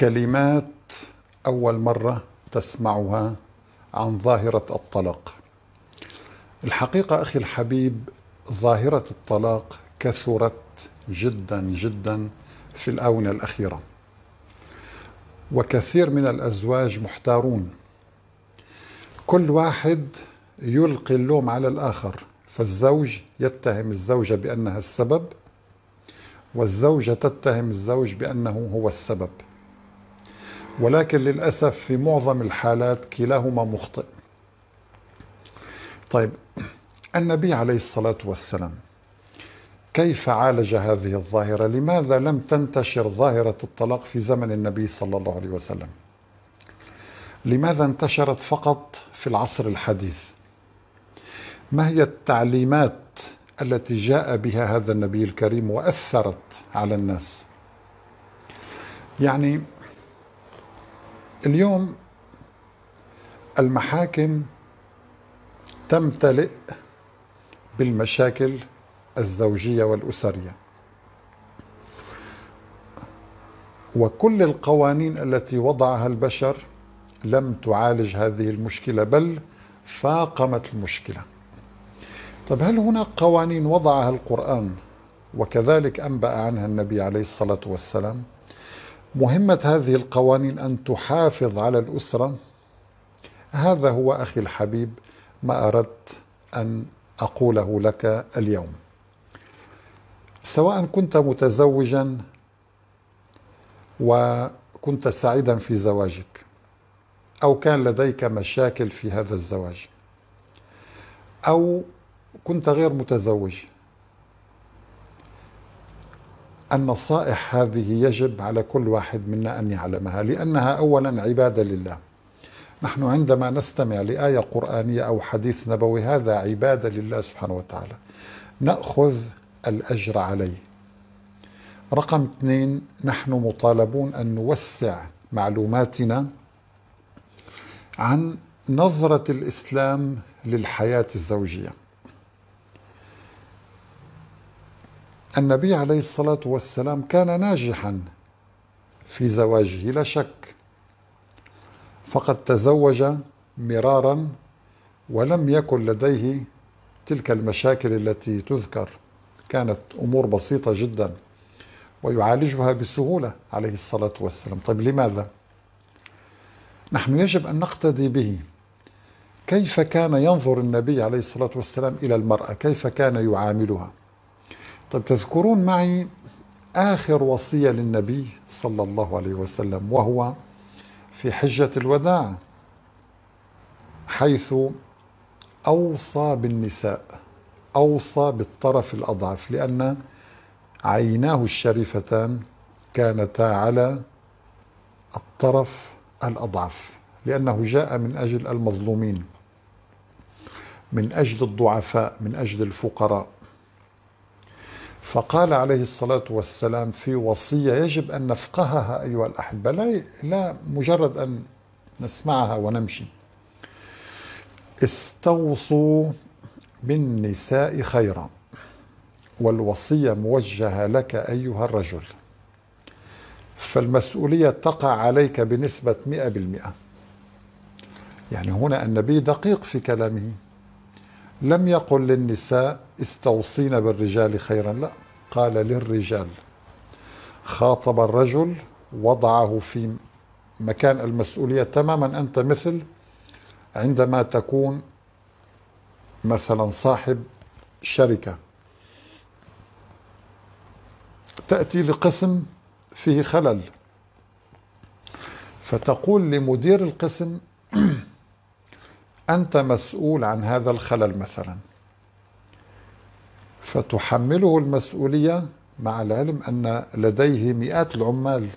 كلمات اول مره تسمعها عن ظاهره الطلاق الحقيقه اخي الحبيب ظاهره الطلاق كثرت جدا جدا في الاونه الاخيره وكثير من الازواج محتارون كل واحد يلقي اللوم على الاخر فالزوج يتهم الزوجه بانها السبب والزوجه تتهم الزوج بانه هو السبب ولكن للأسف في معظم الحالات كلاهما مخطئ طيب النبي عليه الصلاة والسلام كيف عالج هذه الظاهرة لماذا لم تنتشر ظاهرة الطلاق في زمن النبي صلى الله عليه وسلم لماذا انتشرت فقط في العصر الحديث ما هي التعليمات التي جاء بها هذا النبي الكريم واثرت على الناس يعني اليوم المحاكم تمتلئ بالمشاكل الزوجيه والاسريه وكل القوانين التي وضعها البشر لم تعالج هذه المشكله بل فاقمت المشكله طب هل هناك قوانين وضعها القران وكذلك انبا عنها النبي عليه الصلاه والسلام مهمة هذه القوانين أن تحافظ على الأسرة هذا هو أخي الحبيب ما أردت أن أقوله لك اليوم سواء كنت متزوجا وكنت سعيدا في زواجك أو كان لديك مشاكل في هذا الزواج أو كنت غير متزوج النصائح هذه يجب على كل واحد منا أن يعلمها لأنها أولا عبادة لله نحن عندما نستمع لآية قرآنية أو حديث نبوي هذا عبادة لله سبحانه وتعالى نأخذ الأجر عليه رقم اثنين نحن مطالبون أن نوسع معلوماتنا عن نظرة الإسلام للحياة الزوجية النبي عليه الصلاة والسلام كان ناجحا في زواجه لا شك فقد تزوج مرارا ولم يكن لديه تلك المشاكل التي تذكر كانت أمور بسيطة جدا ويعالجها بسهولة عليه الصلاة والسلام طيب لماذا؟ نحن يجب أن نقتدي به كيف كان ينظر النبي عليه الصلاة والسلام إلى المرأة كيف كان يعاملها طب تذكرون معي آخر وصية للنبي صلى الله عليه وسلم وهو في حجة الوداع حيث أوصى بالنساء أوصى بالطرف الأضعف لأن عيناه الشريفتان كانتا على الطرف الأضعف لأنه جاء من أجل المظلومين من أجل الضعفاء من أجل الفقراء فقال عليه الصلاة والسلام في وصية يجب أن نفقهها أيها الأحبة لا, لا مجرد أن نسمعها ونمشي استوصوا بالنساء خيرا والوصية موجهة لك أيها الرجل فالمسؤولية تقع عليك بنسبة 100% يعني هنا النبي دقيق في كلامه لم يقل للنساء استوصين بالرجال خيرا لا قال للرجال خاطب الرجل وضعه في مكان المسؤولية تماما أنت مثل عندما تكون مثلا صاحب شركة تأتي لقسم فيه خلل فتقول لمدير القسم أنت مسؤول عن هذا الخلل مثلا فتحمله المسؤولية مع العلم أن لديه مئات العمال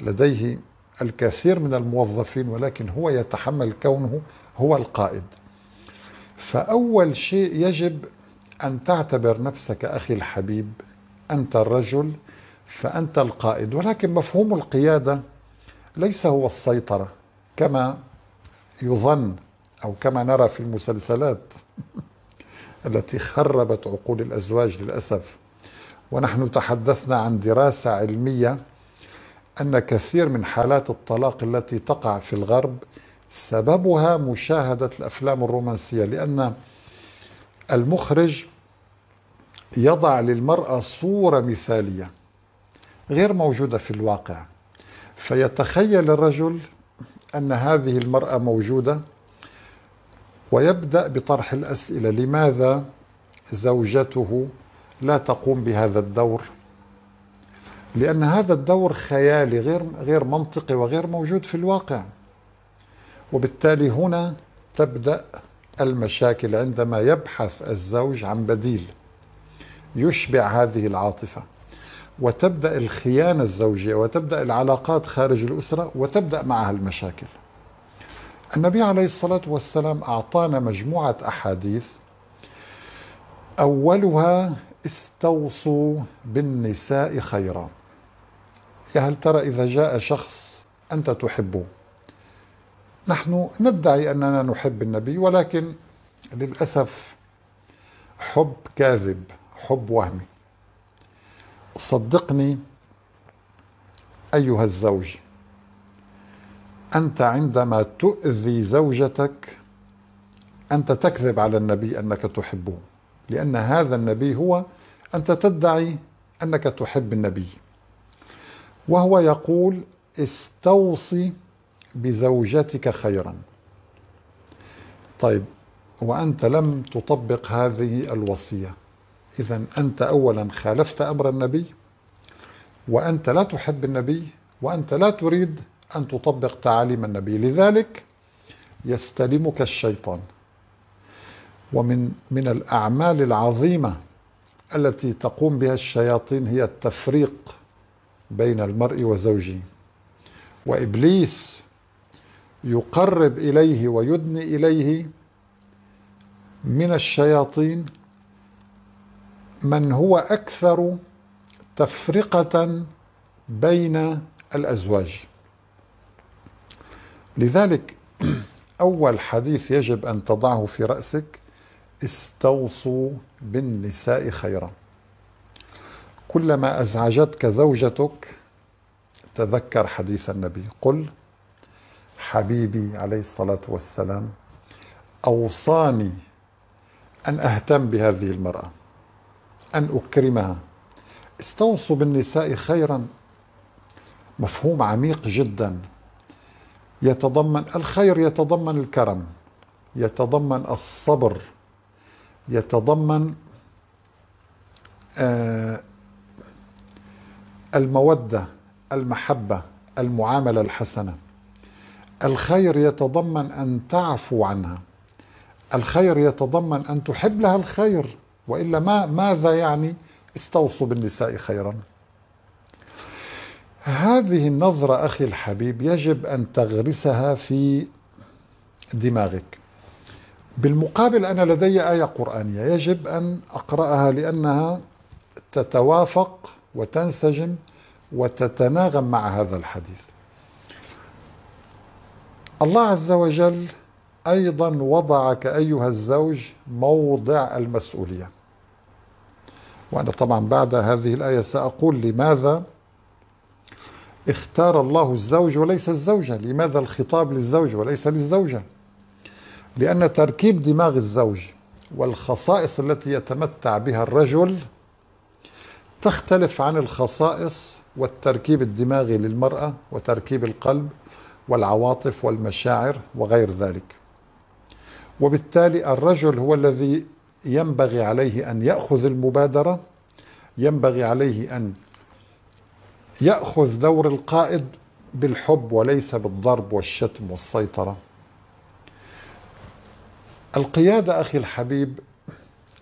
لديه الكثير من الموظفين ولكن هو يتحمل كونه هو القائد فأول شيء يجب أن تعتبر نفسك أخي الحبيب أنت الرجل فأنت القائد ولكن مفهوم القيادة ليس هو السيطرة كما يظن أو كما نرى في المسلسلات التي خربت عقول الأزواج للأسف ونحن تحدثنا عن دراسة علمية أن كثير من حالات الطلاق التي تقع في الغرب سببها مشاهدة الأفلام الرومانسية لأن المخرج يضع للمرأة صورة مثالية غير موجودة في الواقع فيتخيل الرجل أن هذه المرأة موجودة ويبدأ بطرح الأسئلة لماذا زوجته لا تقوم بهذا الدور لأن هذا الدور خيالي غير غير منطقي وغير موجود في الواقع وبالتالي هنا تبدأ المشاكل عندما يبحث الزوج عن بديل يشبع هذه العاطفة وتبدأ الخيانة الزوجية وتبدأ العلاقات خارج الأسرة وتبدأ معها المشاكل النبي عليه الصلاة والسلام أعطانا مجموعة أحاديث أولها استوصوا بالنساء خيرا يا هل ترى إذا جاء شخص أنت تحبه نحن ندعي أننا نحب النبي ولكن للأسف حب كاذب حب وهمي صدقني أيها الزوج أنت عندما تؤذي زوجتك أنت تكذب على النبي أنك تحبه لأن هذا النبي هو أنت تدعي أنك تحب النبي وهو يقول استوصي بزوجتك خيرا طيب وأنت لم تطبق هذه الوصية إذا أنت أولا خالفت أمر النبي وأنت لا تحب النبي وأنت لا تريد أن تطبق تعاليم النبي لذلك يستلمك الشيطان ومن من الأعمال العظيمة التي تقوم بها الشياطين هي التفريق بين المرء وزوجه وإبليس يقرب إليه ويدني إليه من الشياطين من هو أكثر تفرقة بين الأزواج لذلك أول حديث يجب أن تضعه في رأسك استوصوا بالنساء خيرا كلما أزعجتك زوجتك تذكر حديث النبي قل حبيبي عليه الصلاة والسلام أوصاني أن أهتم بهذه المرأة أن أكرمها استوصوا بالنساء خيرا مفهوم عميق جدا يتضمن الخير يتضمن الكرم يتضمن الصبر يتضمن آه، الموده المحبه المعامله الحسنه الخير يتضمن ان تعفو عنها الخير يتضمن ان تحب لها الخير والا ما ماذا يعني استوصوا بالنساء خيرا هذه النظرة أخي الحبيب يجب أن تغرسها في دماغك بالمقابل أنا لدي آية قرآنية يجب أن أقرأها لأنها تتوافق وتنسجم وتتناغم مع هذا الحديث الله عز وجل أيضا وضعك أيها الزوج موضع المسؤولية وأنا طبعا بعد هذه الآية سأقول لماذا اختار الله الزوج وليس الزوجة لماذا الخطاب للزوج وليس للزوجة لأن تركيب دماغ الزوج والخصائص التي يتمتع بها الرجل تختلف عن الخصائص والتركيب الدماغي للمرأة وتركيب القلب والعواطف والمشاعر وغير ذلك وبالتالي الرجل هو الذي ينبغي عليه أن يأخذ المبادرة ينبغي عليه أن ياخذ دور القائد بالحب وليس بالضرب والشتم والسيطره القياده اخي الحبيب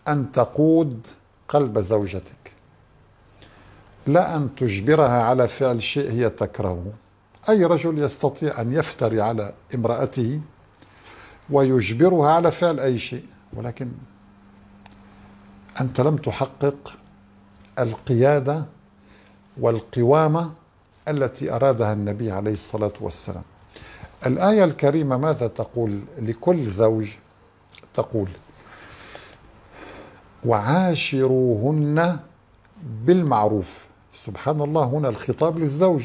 ان تقود قلب زوجتك لا ان تجبرها على فعل شيء هي تكرهه اي رجل يستطيع ان يفتري على امراته ويجبرها على فعل اي شيء ولكن انت لم تحقق القياده والقوامة التي أرادها النبي عليه الصلاة والسلام الآية الكريمة ماذا تقول لكل زوج تقول وعاشروهن بالمعروف سبحان الله هنا الخطاب للزوج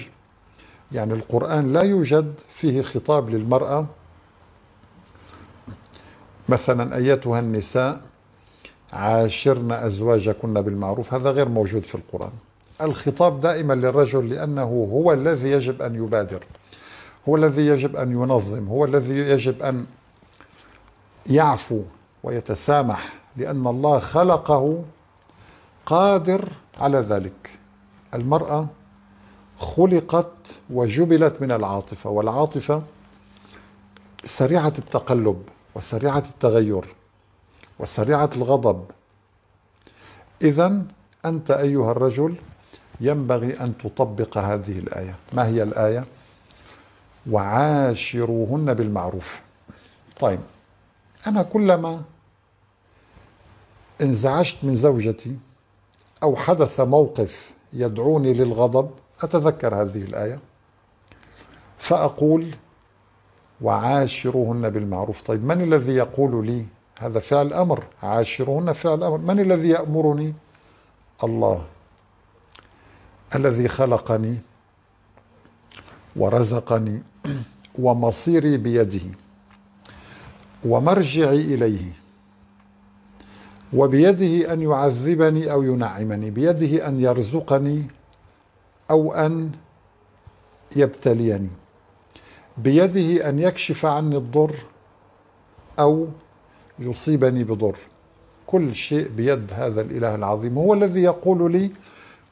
يعني القرآن لا يوجد فيه خطاب للمرأة مثلا أيتها النساء عاشرن أزواجكن بالمعروف هذا غير موجود في القرآن الخطاب دائما للرجل لأنه هو الذي يجب أن يبادر هو الذي يجب أن ينظم هو الذي يجب أن يعفو ويتسامح لأن الله خلقه قادر على ذلك المرأة خلقت وجبلت من العاطفة والعاطفة سريعة التقلب وسريعة التغير وسريعة الغضب إذا أنت أيها الرجل ينبغي أن تطبق هذه الآية ما هي الآية؟ وعاشروهن بالمعروف طيب أنا كلما انزعجت من زوجتي أو حدث موقف يدعوني للغضب أتذكر هذه الآية فأقول وعاشروهن بالمعروف طيب من الذي يقول لي هذا فعل أمر عاشروهن فعل أمر من الذي يأمرني الله الذي خلقني ورزقني ومصيري بيده ومرجعي اليه وبيده ان يعذبني او ينعمني بيده ان يرزقني او ان يبتليني بيده ان يكشف عني الضر او يصيبني بضر كل شيء بيد هذا الاله العظيم هو الذي يقول لي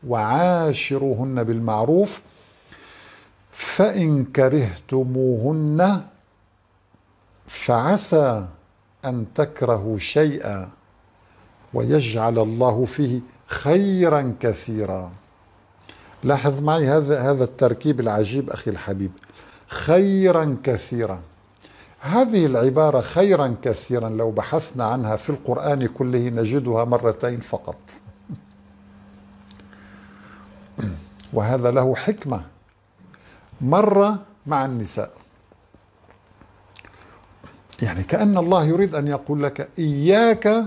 وعاشروهن بالمعروف فإن كرهتموهن فعسى أن تكرهوا شيئا ويجعل الله فيه خيرا كثيرا لاحظ معي هذا هذا التركيب العجيب أخي الحبيب خيرا كثيرا هذه العبارة خيرا كثيرا لو بحثنا عنها في القرآن كله نجدها مرتين فقط وهذا له حكمة مرة مع النساء يعني كأن الله يريد أن يقول لك إياك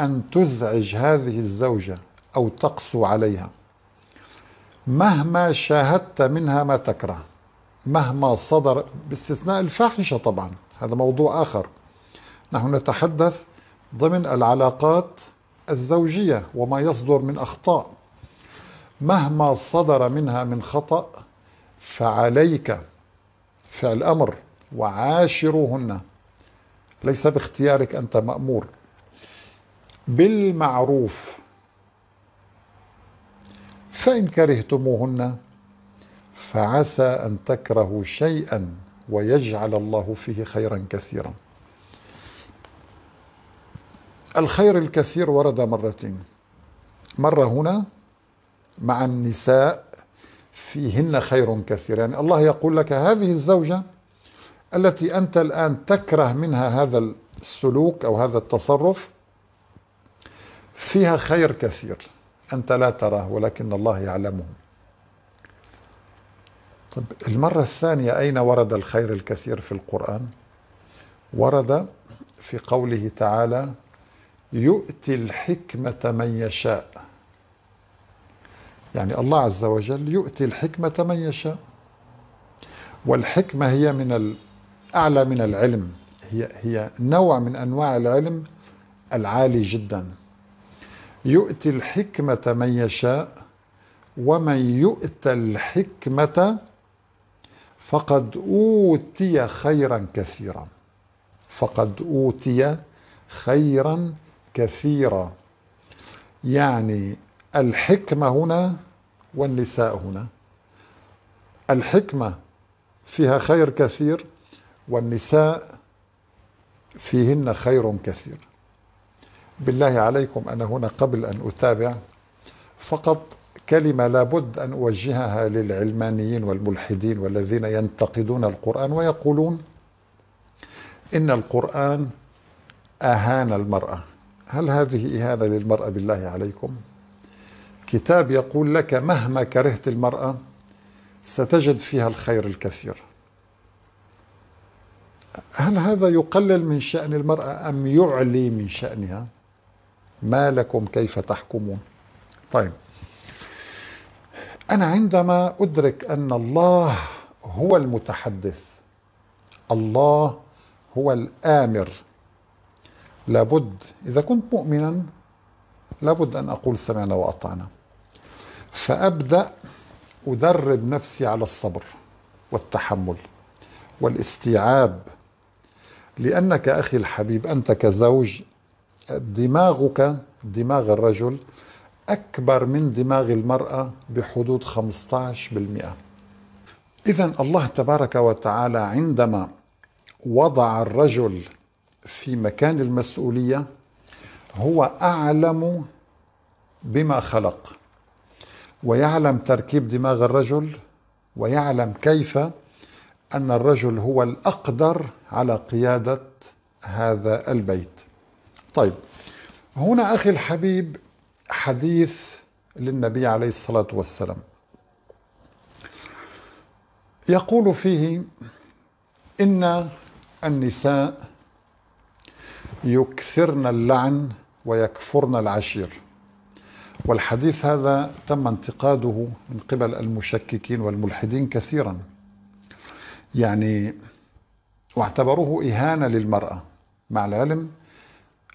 أن تزعج هذه الزوجة أو تقسو عليها مهما شاهدت منها ما تكره مهما صدر باستثناء الفاحشة طبعا هذا موضوع آخر نحن نتحدث ضمن العلاقات الزوجية وما يصدر من أخطاء مهما صدر منها من خطأ فعليك فعل أمر وعاشروهن ليس باختيارك أنت مأمور بالمعروف فإن كرهتموهن فعسى أن تكرهوا شيئا ويجعل الله فيه خيرا كثيرا الخير الكثير ورد مرتين مرة هنا مع النساء فيهن خير كثير يعني الله يقول لك هذه الزوجة التي أنت الآن تكره منها هذا السلوك أو هذا التصرف فيها خير كثير أنت لا تراه ولكن الله يعلمه طب المرة الثانية أين ورد الخير الكثير في القرآن ورد في قوله تعالى يؤتي الحكمة من يشاء يعني الله عز وجل يؤتي الحكمة من يشاء والحكمة هي من الأعلى من العلم هي هي نوع من أنواع العلم العالي جدا يؤتي الحكمة من يشاء ومن يؤت الحكمة فقد أوتي خيرا كثيرا فقد أوتي خيرا كثيرا يعني الحكمة هنا والنساء هنا الحكمة فيها خير كثير والنساء فيهن خير كثير بالله عليكم أنا هنا قبل أن أتابع فقط كلمة لابد أن أوجهها للعلمانيين والملحدين والذين ينتقدون القرآن ويقولون إن القرآن أهان المرأة هل هذه إهانة للمرأة بالله عليكم؟ كتاب يقول لك مهما كرهت المرأة ستجد فيها الخير الكثير هل هذا يقلل من شأن المرأة أم يعلي من شأنها ما لكم كيف تحكمون طيب أنا عندما أدرك أن الله هو المتحدث الله هو الآمر لابد إذا كنت مؤمنا لابد أن أقول سمعنا وأطعنا فابدا ادرب نفسي على الصبر والتحمل والاستيعاب لانك اخي الحبيب انت كزوج دماغك دماغ الرجل اكبر من دماغ المراه بحدود 15% اذا الله تبارك وتعالى عندما وضع الرجل في مكان المسؤوليه هو اعلم بما خلق ويعلم تركيب دماغ الرجل ويعلم كيف ان الرجل هو الاقدر على قياده هذا البيت. طيب هنا اخي الحبيب حديث للنبي عليه الصلاه والسلام. يقول فيه ان النساء يكثرن اللعن ويكفرن العشير. والحديث هذا تم انتقاده من قبل المشككين والملحدين كثيرا يعني واعتبروه إهانة للمرأة مع العلم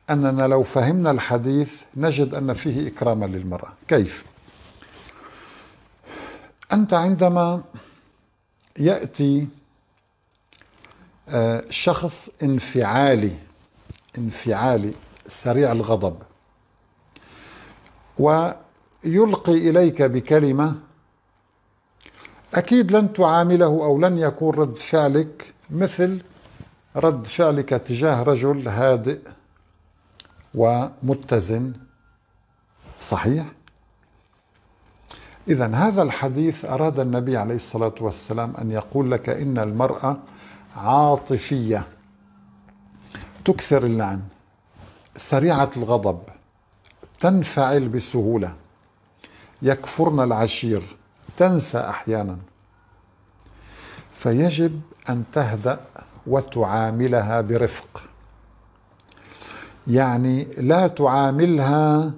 أننا لو فهمنا الحديث نجد أن فيه إكراما للمرأة كيف؟ أنت عندما يأتي آه، شخص انفعالي انفعالي سريع الغضب ويلقي إليك بكلمة أكيد لن تعامله أو لن يكون رد فعلك مثل رد فعلك تجاه رجل هادئ ومتزن صحيح اذا هذا الحديث اراد النبي عليه الصلاه والسلام ان يقول لك ان المراه عاطفيه تكثر اللعن سريعه الغضب تنفعل بسهولة يكفرن العشير تنسى أحيانا فيجب أن تهدأ وتعاملها برفق يعني لا تعاملها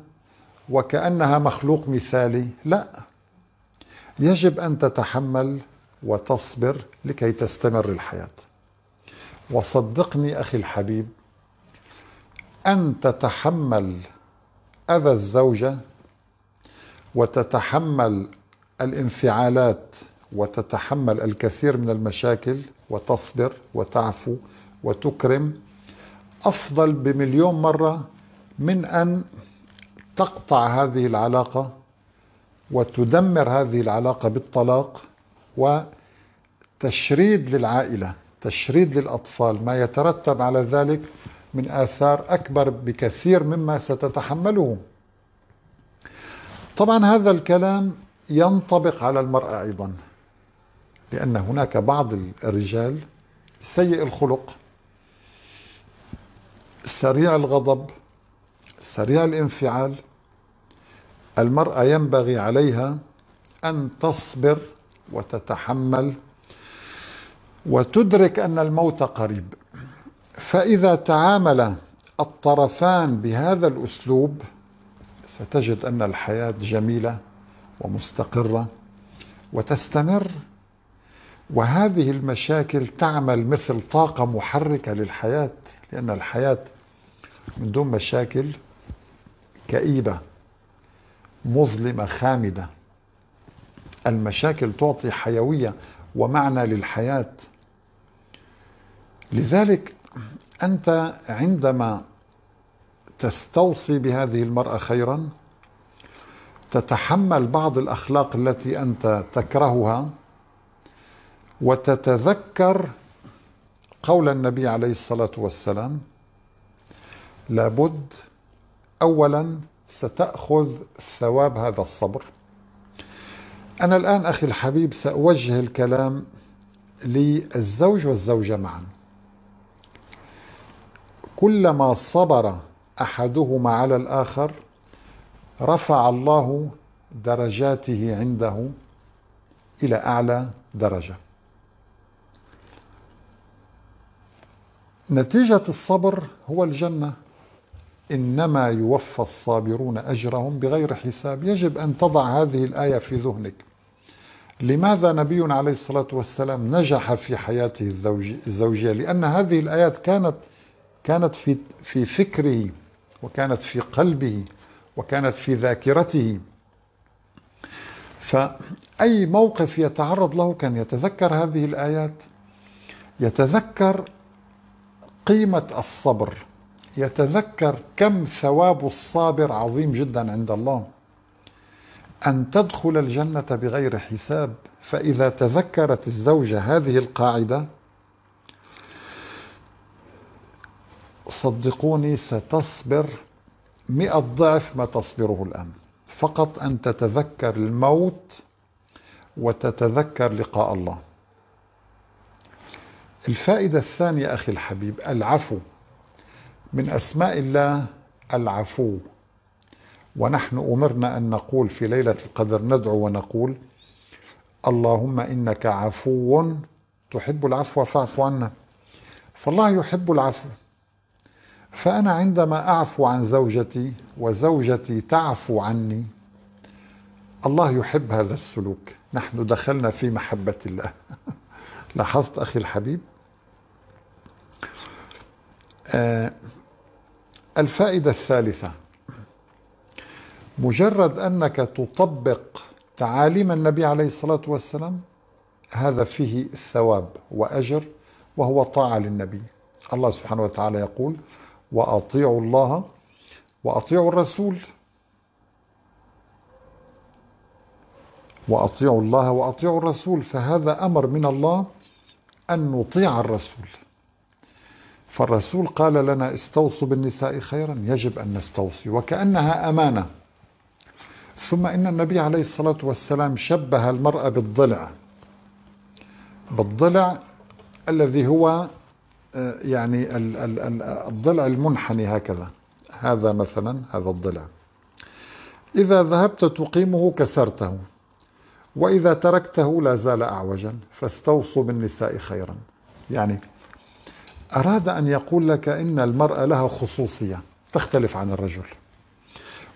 وكأنها مخلوق مثالي لا يجب أن تتحمل وتصبر لكي تستمر الحياة وصدقني أخي الحبيب أن تتحمل أذى الزوجة وتتحمل الانفعالات وتتحمل الكثير من المشاكل وتصبر وتعفو وتكرم أفضل بمليون مرة من أن تقطع هذه العلاقة وتدمر هذه العلاقة بالطلاق وتشريد للعائلة تشريد للأطفال ما يترتب على ذلك من آثار أكبر بكثير مما ستتحمله طبعا هذا الكلام ينطبق على المرأة أيضا لأن هناك بعض الرجال سيء الخلق سريع الغضب سريع الانفعال المرأة ينبغي عليها أن تصبر وتتحمل وتدرك أن الموت قريب فإذا تعامل الطرفان بهذا الأسلوب ستجد أن الحياة جميلة ومستقرة وتستمر وهذه المشاكل تعمل مثل طاقة محركة للحياة لأن الحياة من دون مشاكل كئيبة مظلمة خامدة المشاكل تعطي حيوية ومعنى للحياة لذلك انت عندما تستوصي بهذه المراه خيرا تتحمل بعض الاخلاق التي انت تكرهها وتتذكر قول النبي عليه الصلاه والسلام لابد اولا ستاخذ ثواب هذا الصبر انا الان اخي الحبيب ساوجه الكلام للزوج والزوجه معا كلما صبر احدهما على الاخر رفع الله درجاته عنده الى اعلى درجه نتيجه الصبر هو الجنه انما يوفى الصابرون اجرهم بغير حساب يجب ان تضع هذه الايه في ذهنك لماذا نبي عليه الصلاه والسلام نجح في حياته الزوجيه لان هذه الايات كانت كانت في في فكره وكانت في قلبه وكانت في ذاكرته فأي موقف يتعرض له كان يتذكر هذه الآيات يتذكر قيمة الصبر يتذكر كم ثواب الصابر عظيم جدا عند الله أن تدخل الجنة بغير حساب فإذا تذكرت الزوجة هذه القاعدة صدقوني ستصبر مئة ضعف ما تصبره الآن فقط أن تتذكر الموت وتتذكر لقاء الله الفائدة الثانية أخي الحبيب العفو من أسماء الله العفو ونحن أمرنا أن نقول في ليلة القدر ندعو ونقول اللهم إنك عفو تحب العفو فاعف عنا فالله يحب العفو فأنا عندما أعفو عن زوجتي وزوجتي تعفو عني الله يحب هذا السلوك نحن دخلنا في محبة الله لاحظت أخي الحبيب آه الفائدة الثالثة مجرد أنك تطبق تعاليم النبي عليه الصلاة والسلام هذا فيه الثواب وأجر وهو طاعة للنبي الله سبحانه وتعالى يقول واطيعوا الله واطيعوا الرسول واطيعوا الله واطيعوا الرسول فهذا امر من الله ان نطيع الرسول فالرسول قال لنا استوصوا بالنساء خيرا يجب ان نستوصي وكانها امانه ثم ان النبي عليه الصلاه والسلام شبه المراه بالضلع بالضلع الذي هو آه، يعني الضلع المنحني هكذا هذا مثلا هذا الضلع إذا ذهبت تقيمه كسرته وإذا تركته لا زال أعوجا فاستوصوا بالنساء خيرا يعني أراد أن يقول لك إن المرأة لها خصوصية تختلف عن الرجل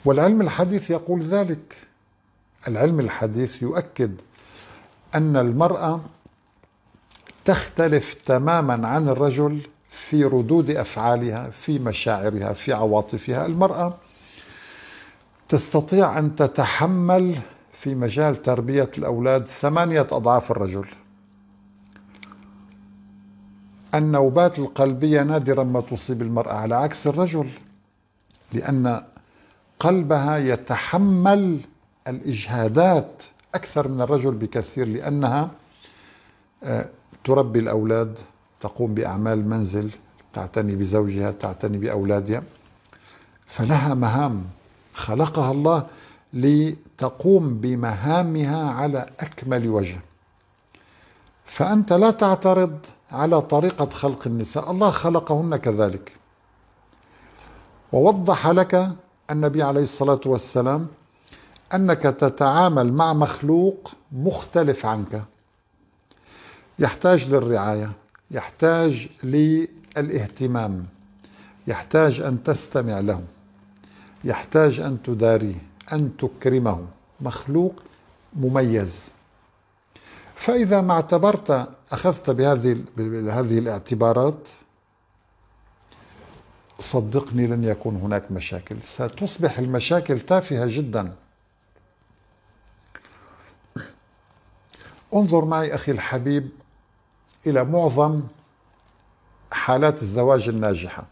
والعلم الحديث يقول ذلك العلم الحديث يؤكد أن المرأة تختلف تماما عن الرجل في ردود افعالها في مشاعرها في عواطفها المراه تستطيع ان تتحمل في مجال تربيه الاولاد ثمانيه اضعاف الرجل النوبات القلبيه نادرا ما تصيب المراه على عكس الرجل لان قلبها يتحمل الاجهادات اكثر من الرجل بكثير لانها آه، تربي الأولاد تقوم بأعمال منزل تعتني بزوجها تعتني بأولادها فلها مهام خلقها الله لتقوم بمهامها على أكمل وجه فأنت لا تعترض على طريقة خلق النساء الله خلقهن كذلك ووضح لك النبي عليه الصلاة والسلام أنك تتعامل مع مخلوق مختلف عنك يحتاج للرعاية يحتاج للاهتمام يحتاج أن تستمع له يحتاج أن تداريه أن تكرمه مخلوق مميز فإذا ما اعتبرت أخذت بهذه بهذه الاعتبارات صدقني لن يكون هناك مشاكل ستصبح المشاكل تافهة جدا انظر معي أخي الحبيب الى معظم حالات الزواج الناجحه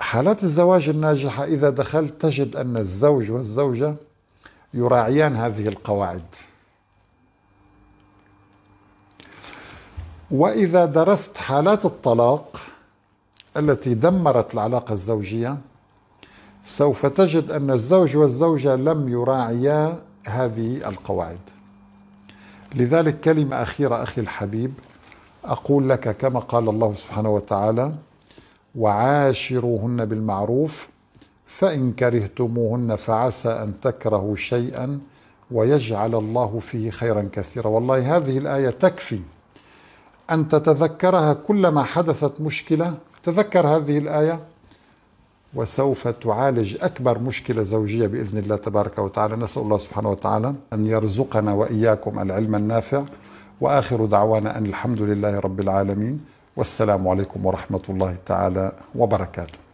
حالات الزواج الناجحه اذا دخلت تجد ان الزوج والزوجه يراعيان هذه القواعد واذا درست حالات الطلاق التي دمرت العلاقه الزوجيه سوف تجد ان الزوج والزوجه لم يراعيا هذه القواعد لذلك كلمة أخيرة أخي الحبيب أقول لك كما قال الله سبحانه وتعالى وعاشروهن بالمعروف فإن كرهتموهن فعسى أن تكرهوا شيئا ويجعل الله فيه خيرا كثيرا والله هذه الآية تكفي أن تتذكرها كلما حدثت مشكلة تذكر هذه الآية وسوف تعالج أكبر مشكلة زوجية بإذن الله تبارك وتعالى نسأل الله سبحانه وتعالى أن يرزقنا وإياكم العلم النافع وآخر دعوانا أن الحمد لله رب العالمين والسلام عليكم ورحمة الله تعالى وبركاته